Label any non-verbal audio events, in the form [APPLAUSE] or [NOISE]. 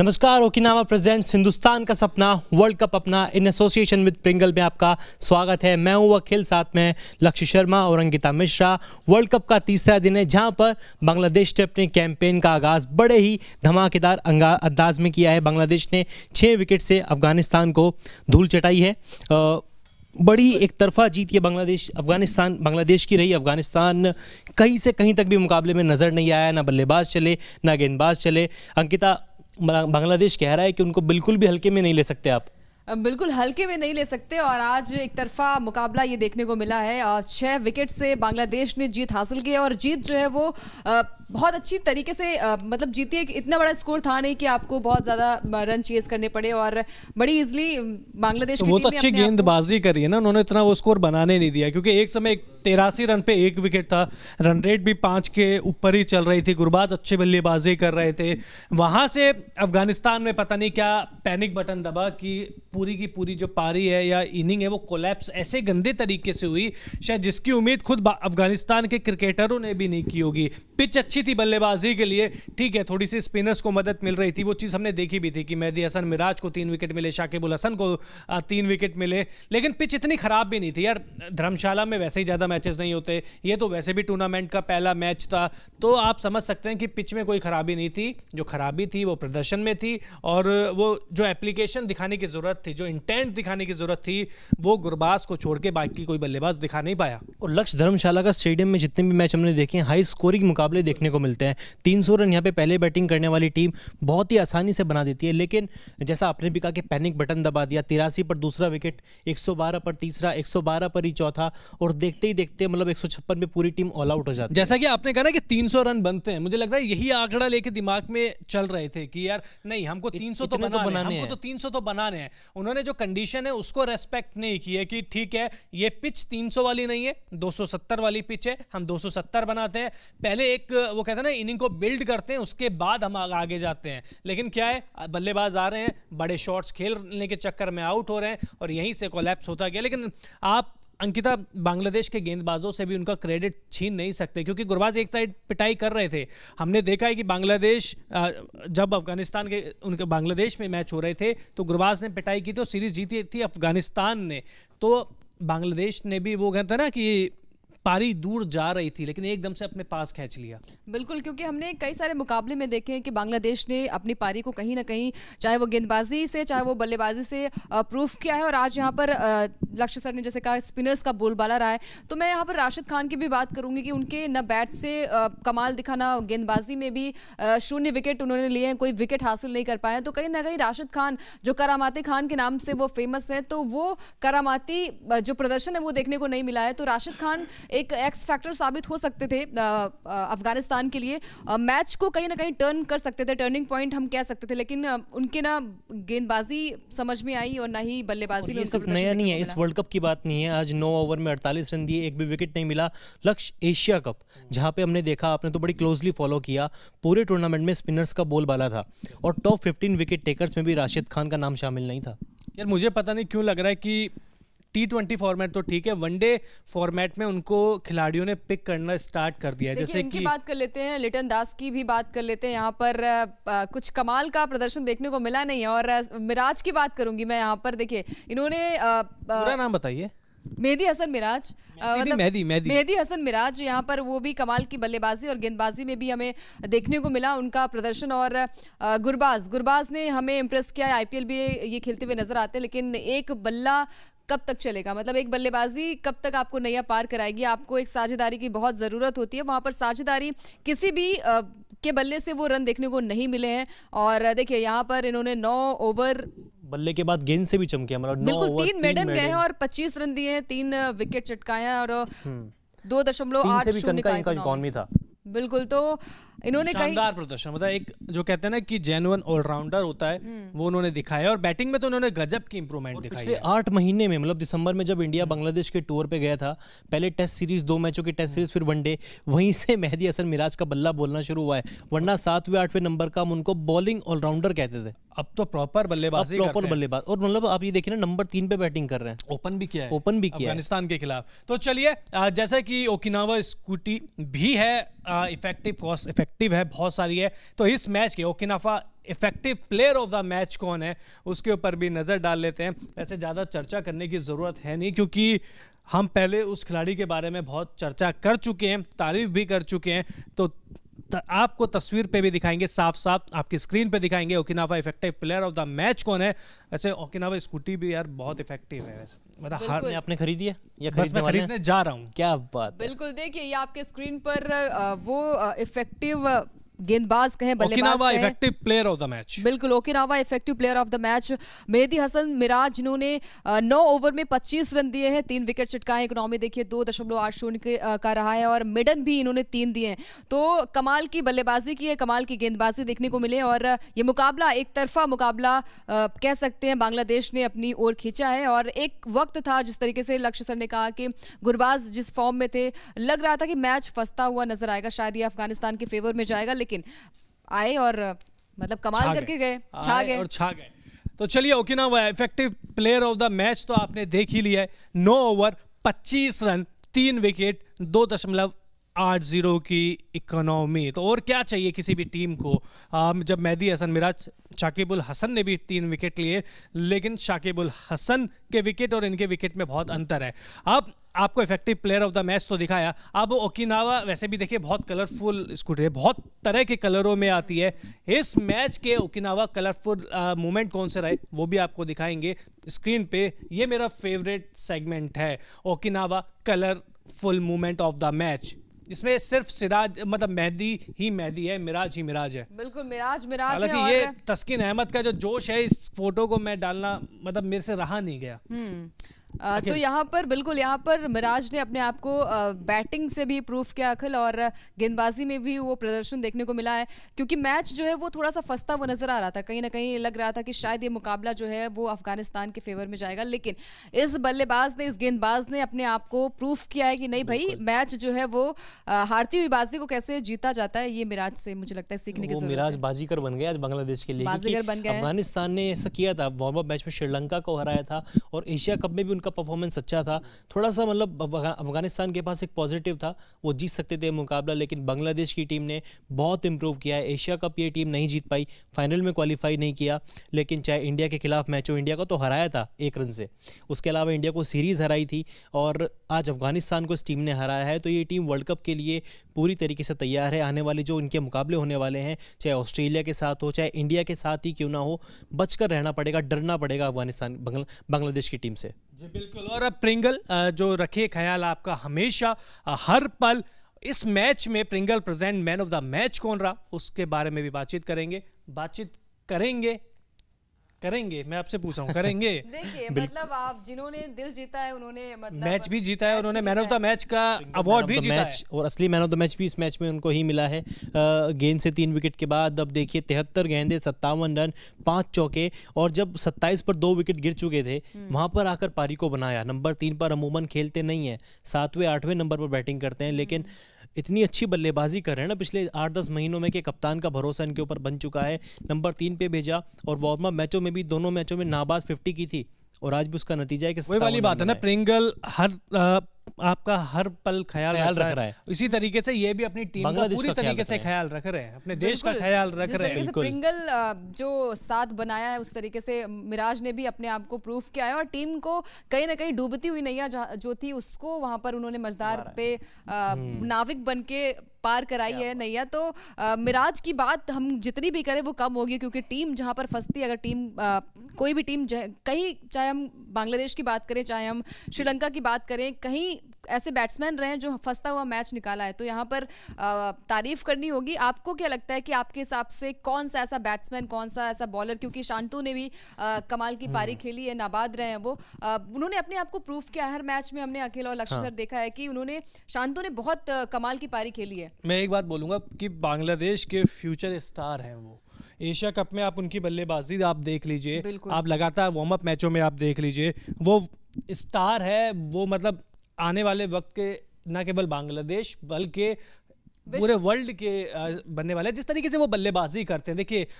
नमस्कार Okinawa presents Hindustan का सपना वर्ल्ड कप अपना इन एसोसिएशन विद प्रिंगल में आपका स्वागत है मैं हूं अखिल साथ में लक्ष्य शर्मा और अंकिता मिश्रा वर्ल्ड कप का तीसरा दिन है जहां पर बांग्लादेश ने अपने कैंपेन का आगाज बड़े ही धमाकेदार अंदाज में किया है बांग्लादेश ने छः विकेट से अफगानिस्तान को धूल चटाई है आ, बड़ी एक तरफा जीत ये बांग्लादेश अफगानिस्तान बांग्लादेश की रही अफगानिस्तान कहीं से कहीं तक भी मुकाबले में नज़र नहीं आया ना बल्लेबाज चले ना गेंदबाज चले अंकिता बांग्लादेश कह रहा है कि उनको बिल्कुल भी हल्के में नहीं ले सकते आप बिल्कुल हल्के में नहीं ले सकते और आज एक तरफा मुकाबला ये देखने को मिला है छह विकेट से बांग्लादेश ने जीत हासिल की है और जीत जो है वो आ, बहुत अच्छी तरीके से आ, मतलब जीती इतना बड़ा स्कोर था नहीं कि आपको बहुत ज्यादा रन चेज करने पड़े और बड़ी इजिली बांग्लादेश तो वो तो अच्छी गेंदबाजी करी है ना उन्होंने इतना वो स्कोर बनाने नहीं दिया क्योंकि एक समय तेरासी रन पे एक विकेट था रन रेट भी पाँच के ऊपर ही चल रही थी गुरबाज अच्छे बल्लेबाजी कर रहे थे वहां से अफगानिस्तान में पता नहीं क्या पैनिक बटन दबा कि पूरी की पूरी जो पारी है या इनिंग है वो कोलैप्स ऐसे गंदे तरीके से हुई शायद जिसकी उम्मीद खुद अफगानिस्तान के क्रिकेटरों ने भी नहीं की होगी पिच अच्छी थी बल्लेबाजी के लिए ठीक है थोड़ी सी स्पिनर्स को मदद मिल रही थी वो चीज़ हमने देखी भी थी कि मेहदी हसन मिराज को तीन विकेट मिले शाकिबुल हसन को तीन विकेट मिले लेकिन पिच इतनी ख़राब भी नहीं थी यार धर्मशाला में वैसे ही ज़्यादा मैचेस नहीं होते ये तो वैसे भी टूर्नामेंट का पहला मैच था तो आप समझ सकते हैं कि पिच में कोई खराबी नहीं थी जो खराबी थी वो प्रदर्शन में थी और वो जो एप्लीकेशन दिखाने की ज़रूरत थी जो इंटेंट दिखाने की ज़रूरत थी वो गुरबाज को छोड़ के बाकी कोई बल्लेबाज दिखा नहीं पाया और लक्ष्य धर्मशाला का स्टेडियम में जितने भी मैच हमने देखे हाई स्कोरिंग मुकाबले मुकाबले देखने को मिलते हैं तीन सौ रन यहाँ पे पहले बैटिंग करने वाली टीम बहुत ही आसानी से बना देती है लेकिन जैसा आपने भी कहा कि पैनिक बटन दबा दिया तिरासी पर दूसरा विकेट एक पर तीसरा एक पर ही चौथा और देखते ही देखते मतलब एक में पूरी टीम ऑल आउट हो जाती जैसा कि आपने कहा ना कि तीन रन बनते हैं मुझे लग रहा है यही आंकड़ा लेके दिमाग में चल रहे थे कि यार नहीं हमको तीन तो, तो बनाने, तो बनाने हमको तो 300 तो बनाने हैं उन्होंने जो कंडीशन है उसको रेस्पेक्ट नहीं किया कि ठीक है ये पिच 300 वाली नहीं है 270 वाली पिच है हम 270 बनाते हैं पहले एक वो कहते हैं ना इनिंग को बिल्ड करते हैं उसके बाद हम आगे जाते हैं लेकिन क्या है बल्लेबाज आ रहे हैं बड़े शॉट्स खेलने के चक्कर में आउट हो रहे हैं और यहीं से कोलैप्स होता गया लेकिन आप अंकिता बांग्लादेश के गेंदबाजों से भी उनका क्रेडिट छीन नहीं सकते क्योंकि गुरबाज एक साइड पिटाई कर रहे थे हमने देखा है कि बांग्लादेश जब अफगानिस्तान के उनके बांग्लादेश में मैच हो रहे थे तो गुरबाज ने पिटाई की तो सीरीज जीती थी अफगानिस्तान ने तो बांग्लादेश ने भी वो कहता ना कि पारी दूर जा रही थी लेकिन एकदम से अपने पास खींच लिया बिल्कुल क्योंकि हमने कई सारे मुकाबले में देखे हैं कि बांग्लादेश ने अपनी पारी को कहीं ना कहीं चाहे वो गेंदबाजी से चाहे वो बल्लेबाजी से प्रूफ किया है और आज यहाँ पर लक्ष्य सर ने जैसे कहा स्पिनर्स का बोलबाला रहा है तो मैं यहाँ पर राशिद खान की भी बात करूंगी कि उनके न बैट से कमाल दिखाना गेंदबाजी में भी शून्य विकेट उन्होंने लिए कोई विकेट हासिल नहीं कर पाए तो कहीं ना कहीं राशिद खान जो करामाती खान के नाम से वो फेमस है तो वो करामाती जो प्रदर्शन है वो देखने को नहीं मिला है तो राशिद खान एक एक्स फैक्टर साबित हो सकते थे अफगानिस्तान के लिए मैच को कहीं ना कहीं टर्न कर सकते थे टर्निंग पॉइंट हम कह सकते थे लेकिन उनके ना गेंदबाजी समझ में आई और ना ही बल्लेबाजी में सब नया नहीं है इस वर्ल्ड कप की बात नहीं है आज नौ ओवर में अड़तालीस रन दिए एक भी विकेट नहीं मिला लक्ष्य एशिया कप जहाँ पे हमने देखा आपने तो बड़ी क्लोजली फॉलो किया पूरे टूर्नामेंट में स्पिनर्स का बोल बाला था और टॉप फिफ्टीन विकेट टेकर्स में भी राशिद खान का नाम शामिल नहीं था यार मुझे पता नहीं क्यों लग रहा है कि टी ट्वेंटी फॉर्मेट तो ठीक है वनडे फॉर्मेट में उनको खिलाड़ियों ने पिक करना स्टार्ट कर दिया जैसे कि बात कर लेते हैं लिटन दास की भी बात कर लेते हैं यहाँ पर आ, कुछ कमाल का प्रदर्शन देखने को मिला नहीं है और मिराज की बात करूंगी मैं यहाँ पर देखिए इन्होंने पूरा नाम बताइए मेहदी हसन मिराज मतलब मेहदी मेहदी मेहदी हसन मिराज यहाँ पर वो भी कमाल की बल्लेबाजी और गेंदबाजी में भी हमें देखने को मिला उनका प्रदर्शन और गुरबाज गुरबाज ने हमें इम्प्रेस किया आईपीएल भी ये खेलते हुए नजर आते हैं लेकिन एक बल्ला कब तक चलेगा मतलब एक बल्लेबाजी कब तक आपको नया पार कराएगी आपको एक साझेदारी की बहुत ज़रूरत होती है वहां पर साझेदारी किसी भी के बल्ले से वो रन देखने को नहीं मिले हैं और देखिए यहाँ पर इन्होंने नौ ओवर बल्ले के बाद गेंद से भी चमके मतलब बिल्कुल तीन मेडन गए हैं और पच्चीस रन दिए हैं तीन विकेट चटकाया और हम्म। दो दशमलव आठ शून्य का इनका इकॉनमी था बिल्कुल तो इन्होंने शानदार प्रदर्शन मतलब एक जो कहते हैं ना कि जेनुअन ऑलराउंडर होता है हम्म। वो उन्होंने दिखाया और बैटिंग में तो उन्होंने गजब की इंप्रूवमेंट दिखाई पिछले आठ महीने में मतलब दिसंबर में जब इंडिया बांग्लादेश के टूर पे गया था पहले टेस्ट सीरीज दो मैचों की टेस्ट सीरीज फिर वनडे वहीं से मेहदी असन मिराज का बल्ला बोलना शुरू हुआ है वरना सातवें आठवें नंबर का हम उनको बॉलिंग ऑलराउंडर कहते थे अब तो प्रॉपर बल्लेबाजी प्रॉपर बल्लेबाज और मतलब आप ये देखिए ना नंबर तीन पे बैटिंग कर रहे हैं ओपन भी किया है ओपन भी किया अफगानिस्तान के खिलाफ तो चलिए जैसा कि ओकिनावा स्कूटी भी है इफेक्टिव कॉस्ट इफेक्टिव इफेक्टिव है बहुत सारी है तो इस मैच के Okinawa effective player of the match कौन है उसके ऊपर भी नज़र डाल लेते हैं वैसे ज़्यादा चर्चा करने की ज़रूरत है नहीं क्योंकि हम पहले उस खिलाड़ी के बारे में बहुत चर्चा कर चुके हैं तारीफ भी कर चुके हैं तो आपको तस्वीर पे भी दिखाएंगे साफ साफ आपकी स्क्रीन पे दिखाएंगे Okinawa effective player of the match कौन है ऐसे अच्छा, ओकिनावा स्कूटी भी यार बहुत इफेक्टिव है वैसे मतलब हर ने आपने खरीदी है या बस मैं खरीदने जा रहा हूँ क्या बात बिल्कुल देखिए ये आपके स्क्रीन पर वो इफेक्टिव गेंदबाज कहें बल्लेबाज effective player of the match बिल्कुल Okinawa effective player of the match Mehidy Hasan Miraz जिन्होंने नौ ओवर में 25 रन दिए हैं तीन विकेट चटकाए इकोनॉमी देखिए दो दशमलव आठ शून्य का रहा है और मिडन भी इन्होंने तीन दिए हैं तो कमाल की बल्लेबाजी की है कमाल की गेंदबाजी देखने को मिले और ये मुकाबला एक तरफा मुकाबला कह सकते हैं बांग्लादेश ने अपनी ओर खींचा है और एक वक्त था जिस तरीके से लक्ष्य सर ने कहा कि गुरबाज जिस फॉर्म में थे लग रहा था कि मैच फंसता हुआ नजर आएगा शायद ये अफगानिस्तान के फेवर में जाएगा लेकिन लेकिन आए और मतलब कमाल करके गए छा गए और छा गए तो चलिए Okinawa effective player of the match तो आपने देख ही लिया है नो ओवर 25 रन तीन विकेट दो दशमलव आठ जीरो की इकोनॉमी तो और क्या चाहिए किसी भी टीम को आ, जब मेहदी हसन मिराज शाकिबुल हसन ने भी तीन विकेट लिए लेकिन शाकिबुल हसन के विकेट और इनके विकेट में बहुत अंतर है अब आपको effective player of the match तो दिखाया अब ओकिनावा वैसे भी देखिए बहुत कलरफुल स्कूटर है बहुत तरह के कलरों में आती है इस मैच के ओकिनावा कलरफुल मोमेंट कौन से रहे वो भी आपको दिखाएंगे स्क्रीन पे ये मेरा फेवरेट सेगमेंट है Okinawa colourful moment of the match इसमें सिर्फ सिराज मतलब मेहदी ही मेहदी है मिराज ही मिराज है बिल्कुल मिराज मिराज हालांकि ये तस्किन अहमद का जो जोश है इस फोटो को मैं डालना मतलब मेरे से रहा नहीं गया हम्म। तो यहाँ पर बिल्कुल यहाँ पर मिराज ने अपने आप को बैटिंग से भी प्रूफ किया अखिल और गेंदबाजी में भी वो प्रदर्शन देखने को मिला है क्योंकि मैच जो है वो थोड़ा सा फंसता हुआ नजर आ रहा था कहीं ना कहीं लग रहा था कि शायद ये मुकाबला जो है वो अफगानिस्तान के फेवर में जाएगा लेकिन इस बल्लेबाज ने इस गेंदबाज ने अपने आप को प्रूफ किया है कि नहीं भाई मैच जो है वो हारती हुई बाजी को कैसे जीता जाता है ये मिराज से मुझे लगता है सीखने की मिराज बाजीकर बन गया आज बांग्लादेश के लिए अफगानिस्तान ने ऐसा किया था वार्म अप मैच में श्रीलंका को हराया था और एशिया कप में भी उनका का परफॉर्मेंस अच्छा था थोड़ा सा मतलब अफगानिस्तान के पास एक पॉजिटिव था वो जीत सकते थे मुकाबला लेकिन बांग्लादेश की टीम ने बहुत इंप्रूव किया है एशिया कप ये टीम नहीं जीत पाई फाइनल में क्वालिफाई नहीं किया लेकिन चाहे इंडिया के खिलाफ मैच हो इंडिया को तो हराया था एक रन से उसके अलावा इंडिया को सीरीज़ हराई थी और आज अफगानिस्तान को इस टीम ने हराया है तो ये टीम वर्ल्ड कप के लिए पूरी तरीके से तैयार है आने वाले जो इनके मुकाबले होने वाले हैं चाहे ऑस्ट्रेलिया के साथ हो चाहे इंडिया के साथ ही क्यों ना हो बचकर रहना पड़ेगा डरना पड़ेगा अफगानिस्तान बांग्लादेश की टीम से जी बिल्कुल और अब प्रिंगल जो रखे ख्याल आपका हमेशा हर पल इस मैच में Pringle present man of the match कौन रहा उसके बारे में भी बातचीत करेंगे बातचीत करेंगे करेंगे मैं आपसे पूछ रहा हूँ करेंगे [LAUGHS] मतलब आप जिन्होंने दिल जीता है उन्होंने मतलब मैच भी जीता है उन्होंने मैन ऑफ द मैच का अवार्ड भी जीता मैच और असली मैन ऑफ द मैच भी इस मैच में उनको ही मिला है गेंद से तीन विकेट के बाद अब देखिए तिहत्तर गेंदे सत्तावन रन पांच चौके और जब सत्ताईस पर दो विकेट गिर चुके थे हम्म। वहां पर आकर पारी को बनाया नंबर तीन पर अमूमन खेलते नहीं है सातवें आठवें नंबर पर बैटिंग करते हैं लेकिन हम्म। इतनी अच्छी बल्लेबाजी कर रहे हैं ना पिछले आठ दस महीनों में कि कप्तान का भरोसा इनके ऊपर बन चुका है नंबर तीन पे भेजा और वार्म अप मैचों में भी दोनों मैचों में नाबाद फिफ्टी की थी और आज भी उसका नतीजा है कि वही वाली बात है ना प्रिंगल हर आपका हर पल ख्याल, ख्याल रख रहा है इसी तरीके से ये भी अपनी टीम का पूरी तरीके से ख्याल रख रहे हैं अपने देश का ख्याल रख रहे हैं प्रिंगल जो साथ बनाया है उस तरीके से मिराज ने भी अपने आप को प्रूफ किया है और टीम को कहीं ना कहीं डूबती हुई नैया जो थी उसको वहां पर उन्होंने मजदार पे हम्म। नाविक बन के पार कराई है नैया तो आ, मिराज की बात हम जितनी भी करें वो कम होगी क्योंकि टीम जहां पर फंसती अगर टीम आ, कोई भी टीम कहीं चाहे हम बांग्लादेश की बात करें चाहे हम श्रीलंका की बात करें कहीं ऐसे बैट्समैन रहे हैं जो फंसता हुआ मैच निकाला है तो यहाँ पर तारीफ करनी होगी आपको क्या लगता है कि आपके हिसाब से कौन सा ऐसा बैट्समैन कौन सा ऐसा बॉलर क्योंकि शांतु ने भी कमाल की पारी हम्म। खेली है नाबाद रहे हैं वो उन्होंने अपने आप को प्रूफ किया हर मैच में हमने अकेला और लक्ष्य हाँ। सर देखा है कि उन्होंने शांतु ने बहुत कमाल की पारी खेली है मैं एक बात बोलूंगा कि बांग्लादेश के फ्यूचर स्टार हैं वो एशिया कप में आप उनकी बल्लेबाजी आप देख लीजिए आप लगातार वार्म अप मैचों में आप देख लीजिए वो स्टार है वो मतलब आने वाले वक्त के न केवल बांग्लादेश बल्कि पूरे वर्ल्ड के बनने वाले जिस तरीके से वो बल्लेबाजी करते हैं देखिए